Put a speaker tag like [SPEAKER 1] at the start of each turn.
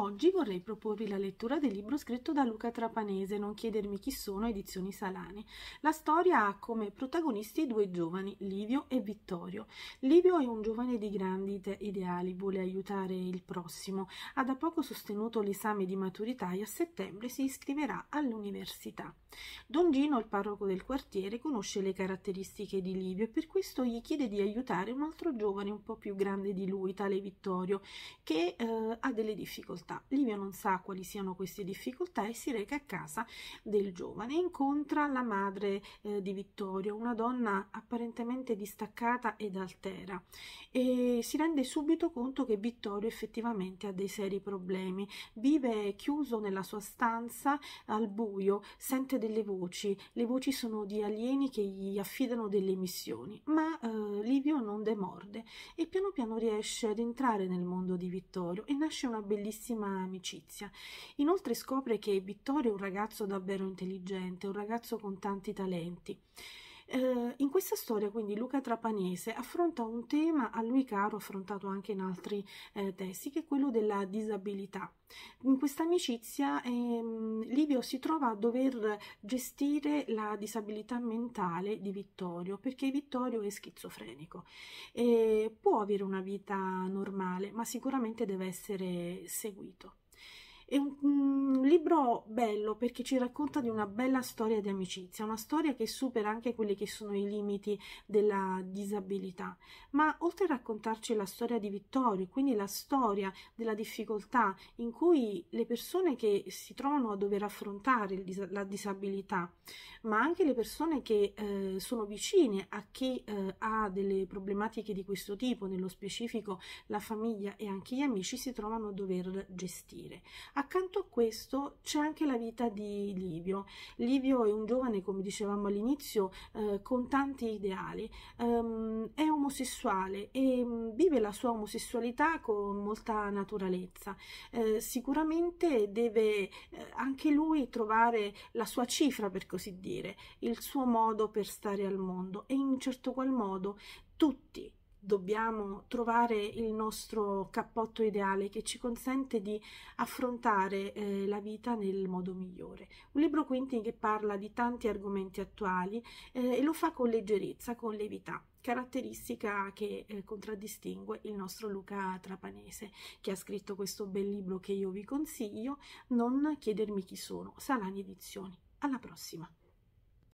[SPEAKER 1] Oggi vorrei proporvi la lettura del libro scritto da Luca Trapanese, Non chiedermi chi sono, edizioni Salani. La storia ha come protagonisti due giovani, Livio e Vittorio. Livio è un giovane di grandi ideali, vuole aiutare il prossimo. Ha da poco sostenuto l'esame di maturità e a settembre si iscriverà all'università. Don Gino, il parroco del quartiere, conosce le caratteristiche di Livio e per questo gli chiede di aiutare un altro giovane un po' più grande di lui, tale Vittorio, che eh, ha delle difficoltà difficoltà. Livio non sa quali siano queste difficoltà e si reca a casa del giovane incontra la madre eh, di Vittorio, una donna apparentemente distaccata ed altera e si rende subito conto che Vittorio effettivamente ha dei seri problemi. Vive chiuso nella sua stanza al buio, sente delle voci, le voci sono di alieni che gli affidano delle missioni, ma eh, Livio non demorde e piano piano riesce ad entrare nel mondo di Vittorio e nasce una bellissima amicizia. Inoltre scopre che Vittorio è un ragazzo davvero intelligente, un ragazzo con tanti talenti. Eh, in questa storia, quindi, Luca Trapanese affronta un tema a lui caro, affrontato anche in altri eh, testi, che è quello della disabilità. In questa amicizia ehm, Livio si trova a dover gestire la disabilità mentale di Vittorio perché Vittorio è schizofrenico e eh, può avere una vita normale ma sicuramente deve essere seguito. È un, libro bello perché ci racconta di una bella storia di amicizia, una storia che supera anche quelli che sono i limiti della disabilità. Ma oltre a raccontarci la storia di Vittorio, quindi la storia della difficoltà in cui le persone che si trovano a dover affrontare la disabilità, ma anche le persone che eh, sono vicine a chi eh, ha delle problematiche di questo tipo, nello specifico la famiglia e anche gli amici, si trovano a dover gestire. Accanto a questo c'è anche la vita di Livio. Livio è un giovane, come dicevamo all'inizio, eh, con tanti ideali, um, è omosessuale e mm, vive la sua omosessualità con molta naturalezza. Eh, sicuramente deve eh, anche lui trovare la sua cifra, per così dire, il suo modo per stare al mondo e in un certo qual modo tutti dobbiamo trovare il nostro cappotto ideale che ci consente di affrontare eh, la vita nel modo migliore. Un libro quindi che parla di tanti argomenti attuali eh, e lo fa con leggerezza, con levità caratteristica che eh, contraddistingue il nostro Luca Trapanese che ha scritto questo bel libro che io vi consiglio non chiedermi chi sono, Salani Edizioni alla prossima